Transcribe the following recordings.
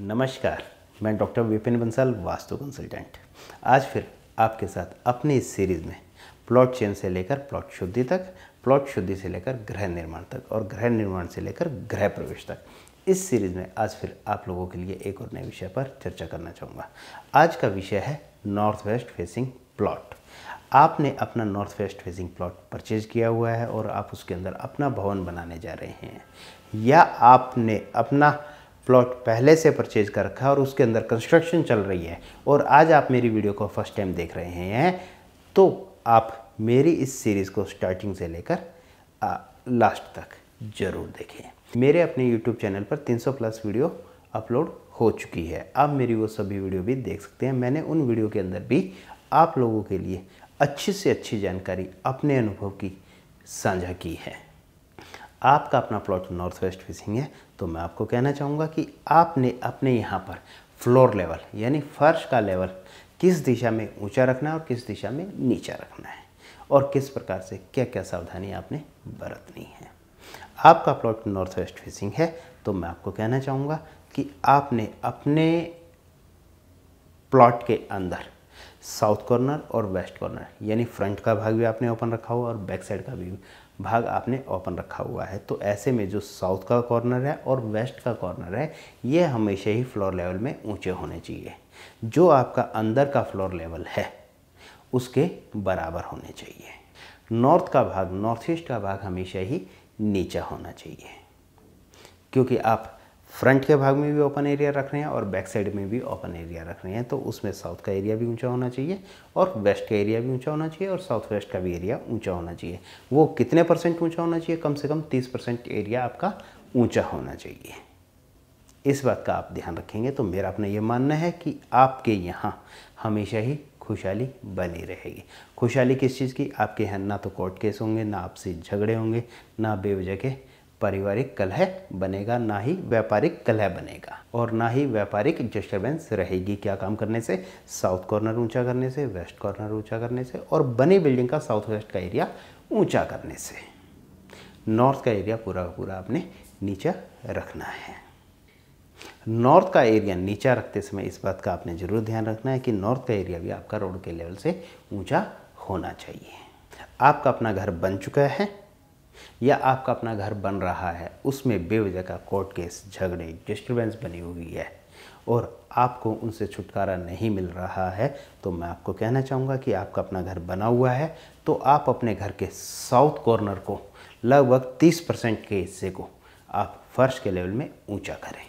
नमस्कार मैं doctor Vipin Bansal Vastu consultant आज फिर आपके साथ अपनी इस सीरीज़ में प्लॉट चेन से लेकर प्लॉट शुद्धि तक प्लॉट शुद्धि से लेकर गृह निर्माण तक और गृह निर्माण से लेकर गृह प्रवेश तक इस सीरीज़ में आज फिर आप लोगों के लिए एक और नए विषय पर चर्चा करना चाहूँगा आज का विषय है नॉर्थ वेस्ट फेसिंग प्लॉट आपने अपना north west facing plot purchase किया हुआ है और आप उसके अंदर अपना भवन बनाने जा रहे हैं या आपने अपना प्लॉट पहले से परचेज कर रखा है और उसके अंदर कंस्ट्रक्शन चल रही है और आज आप मेरी वीडियो को फर्स्ट टाइम देख रहे हैं तो आप मेरी इस सीरीज़ को स्टार्टिंग से लेकर लास्ट तक ज़रूर देखें मेरे अपने यूट्यूब चैनल पर 300 प्लस वीडियो अपलोड हो चुकी है आप मेरी वो सभी वीडियो भी देख सकते हैं मैंने उन वीडियो के अंदर भी आप लोगों के लिए अच्छी से अच्छी जानकारी अपने अनुभव की साझा की है आपका अपना प्लॉट नॉर्थ वेस्ट फेसिंग है तो मैं आपको कहना चाहूँगा कि आपने अपने यहाँ पर फ्लोर लेवल यानी फर्श का लेवल किस दिशा में ऊंचा रखना है और किस दिशा में नीचा रखना है और किस प्रकार से क्या क्या सावधानी आपने बरतनी है आपका प्लॉट नॉर्थ वेस्ट फेसिंग है तो मैं आपको कहना चाहूँगा कि आपने अपने प्लॉट के अंदर साउथ कॉर्नर और वेस्ट कॉर्नर यानी फ्रंट का भाग भी आपने ओपन रखा हुआ और बैक साइड का भी भाग आपने ओपन रखा हुआ है तो ऐसे में जो साउथ का कॉर्नर है और वेस्ट का कॉर्नर है ये हमेशा ही फ्लोर लेवल में ऊंचे होने चाहिए जो आपका अंदर का फ्लोर लेवल है उसके बराबर होने चाहिए नॉर्थ का भाग नॉर्थ ईस्ट का भाग हमेशा ही नीचा होना चाहिए क्योंकि आप फ्रंट के भाग में भी ओपन एरिया रख रहे हैं और बैक साइड में भी ओपन एरिया रख रहे हैं तो उसमें साउथ का एरिया भी ऊंचा होना चाहिए और वेस्ट का एरिया भी ऊंचा होना चाहिए और साउथ वेस्ट का भी एरिया ऊंचा होना चाहिए वो कितने परसेंट ऊंचा होना चाहिए कम से कम तीस परसेंट एरिया आपका ऊंचा होना चाहिए इस बात का आप ध्यान रखेंगे तो मेरा अपना ये मानना है कि आपके यहाँ हमेशा ही खुशहाली बनी रहेगी खुशहाली किस चीज़ की आपके यहाँ ना तो कोर्ट केस होंगे ना आपसे झगड़े होंगे ना बेवजह के पारिवारिक कलह बनेगा ना ही व्यापारिक कलह बनेगा और ना ही व्यापारिक डिस्टर्बेंस रहेगी क्या काम करने से साउथ कॉर्नर ऊंचा करने से वेस्ट कॉर्नर ऊंचा करने से और बनी बिल्डिंग का साउथ वेस्ट का एरिया ऊंचा करने से नॉर्थ का एरिया पूरा का पूरा आपने नीचा रखना है नॉर्थ का एरिया नीचा रखते समय इस बात का आपने ज़रूर ध्यान रखना है कि नॉर्थ का एरिया भी आपका रोड के लेवल से ऊंचा होना चाहिए आपका अपना घर बन चुका है या आपका अपना घर बन रहा है उसमें बेवजह का कोर्ट केस झगड़े डिस्टर्बेंस बनी हुई है और आपको उनसे छुटकारा नहीं मिल रहा है तो मैं आपको कहना चाहूँगा कि आपका अपना घर बना हुआ है तो आप अपने घर के साउथ कॉर्नर को लगभग 30 परसेंट के हिस्से को आप फर्श के लेवल में ऊंचा करें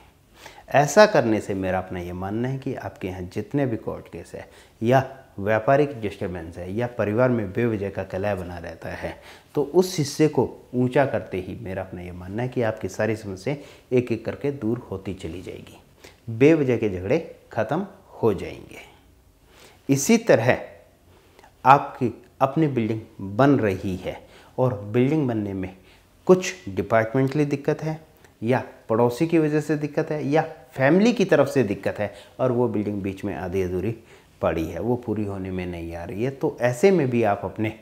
ऐसा करने से मेरा अपना ये मानना है कि आपके यहाँ जितने भी कोर्ट केस है या व्यापारिक डिस्टर्बेंस है या परिवार में बेवजह का कलह बना रहता है तो उस हिस्से को ऊंचा करते ही मेरा अपना ये मानना है कि आपकी सारी समस्या एक एक करके दूर होती चली जाएगी बेवजह के झगड़े ख़त्म हो जाएंगे इसी तरह आपकी अपनी बिल्डिंग बन रही है और बिल्डिंग बनने में कुछ डिपार्टमेंटली दिक्कत है या पड़ोसी की वजह से दिक्कत है या फैमिली की तरफ से दिक्कत है और वो बिल्डिंग बीच में आधी अधूरी पड़ी है वो पूरी होने में नहीं आ रही है तो ऐसे में भी आप अपने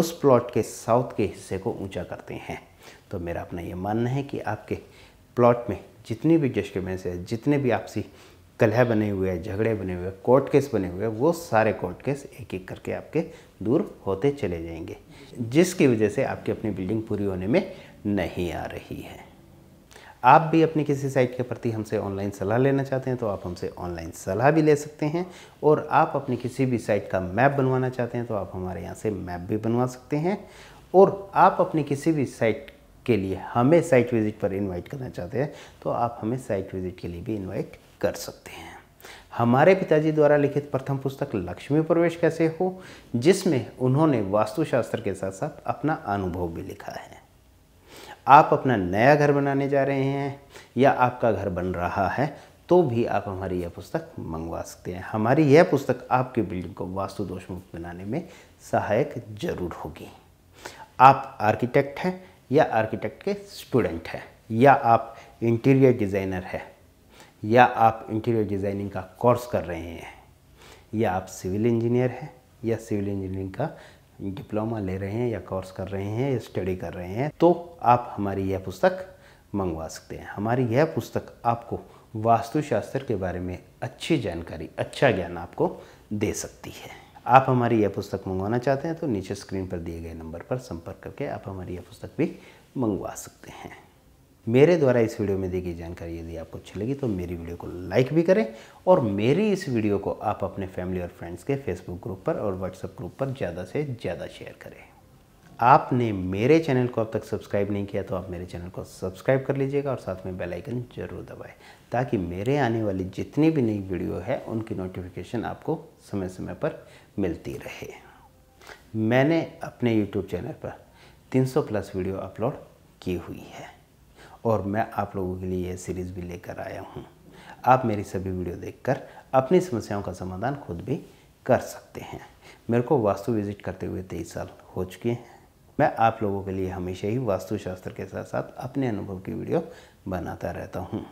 उस प्लॉट के साउथ के हिस्से को ऊंचा करते हैं तो मेरा अपना ये मानना है कि आपके प्लॉट में जितनी भी डिस्टर्बेंस है जितने भी आपसी कलह बने हुए हैं झगड़े बने हुए हैं कोर्ट केस बने हुए हैं वो सारे कोर्ट केस एक एक करके आपके दूर होते चले जाएंगे जिसकी वजह से आपकी अपनी बिल्डिंग पूरी होने में नहीं आ रही है आप भी अपनी किसी साइट के प्रति हमसे ऑनलाइन सलाह लेना चाहते हैं तो आप हमसे ऑनलाइन सलाह भी ले सकते हैं और आप अपनी किसी भी साइट का मैप बनवाना चाहते हैं तो आप हमारे यहाँ से मैप भी बनवा सकते हैं और आप अपनी किसी भी साइट के लिए हमें साइट विज़िट पर इनवाइट करना चाहते हैं तो आप हमें साइट विज़िट के लिए भी इनवाइट कर सकते हैं हमारे पिताजी द्वारा लिखित प्रथम पुस्तक लक्ष्मी प्रवेश कैसे हो जिसमें उन्होंने वास्तुशास्त्र के साथ साथ अपना अनुभव भी लिखा है आप अपना नया घर बनाने जा रहे हैं या आपका घर बन रहा है तो भी आप हमारी यह पुस्तक मंगवा सकते हैं हमारी यह पुस्तक आपकी बिल्डिंग को वास्तु दोष मुक्त बनाने में सहायक जरूर होगी आप आर्किटेक्ट हैं या आर्किटेक्ट के स्टूडेंट हैं या आप इंटीरियर डिज़ाइनर हैं या आप इंटीरियर डिज़ाइनिंग का कोर्स कर रहे हैं या आप सिविल इंजीनियर हैं या सिविल इंजीनियरिंग का डिप्लोमा ले रहे हैं या कोर्स कर रहे हैं या स्टडी कर रहे हैं तो आप हमारी यह पुस्तक मंगवा सकते हैं हमारी यह पुस्तक आपको वास्तुशास्त्र के बारे में अच्छी जानकारी अच्छा ज्ञान आपको दे सकती है आप हमारी यह पुस्तक मंगवाना चाहते हैं तो नीचे स्क्रीन पर दिए गए नंबर पर संपर्क करके आप हमारी यह पुस्तक भी मंगवा सकते हैं मेरे द्वारा इस वीडियो में दी गई जानकारी यदि आपको अच्छी लगी तो मेरी वीडियो को लाइक भी करें और मेरी इस वीडियो को आप अपने फैमिली और फ्रेंड्स के फेसबुक ग्रुप पर और व्हाट्सएप ग्रुप पर ज़्यादा से ज़्यादा शेयर करें आपने मेरे चैनल को अब तक सब्सक्राइब नहीं किया तो आप मेरे चैनल को सब्सक्राइब कर लीजिएगा और साथ में बेल आइकन जरूर दबाएं ताकि मेरे आने वाली जितनी भी नई वीडियो है उनकी नोटिफिकेशन आपको समय समय पर मिलती रहे मैंने अपने यूट्यूब चैनल पर 300 प्लस वीडियो अपलोड की हुई है और मैं आप लोगों के लिए यह सीरीज़ भी लेकर आया हूँ आप मेरी सभी वीडियो देखकर अपनी समस्याओं का समाधान खुद भी कर सकते हैं मेरे को वास्तु विजिट करते हुए तेईस साल हो चुके हैं मैं आप लोगों के लिए हमेशा ही वास्तुशास्त्र के साथ साथ अपने अनुभव की वीडियो बनाता रहता हूँ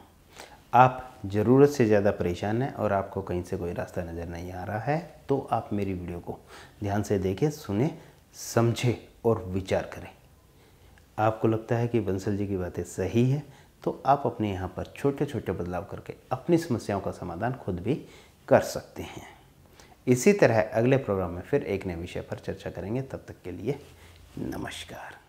आप ज़रूरत से ज़्यादा परेशान हैं और आपको कहीं से कोई रास्ता नज़र नहीं आ रहा है तो आप मेरी वीडियो को ध्यान से देखें सुने समझें और विचार करें आपको लगता है कि बंसल जी की बातें सही है तो आप अपने यहाँ पर छोटे छोटे बदलाव करके अपनी समस्याओं का समाधान खुद भी कर सकते हैं इसी तरह अगले प्रोग्राम में फिर एक नए विषय पर चर्चा करेंगे तब तक के लिए नमस्कार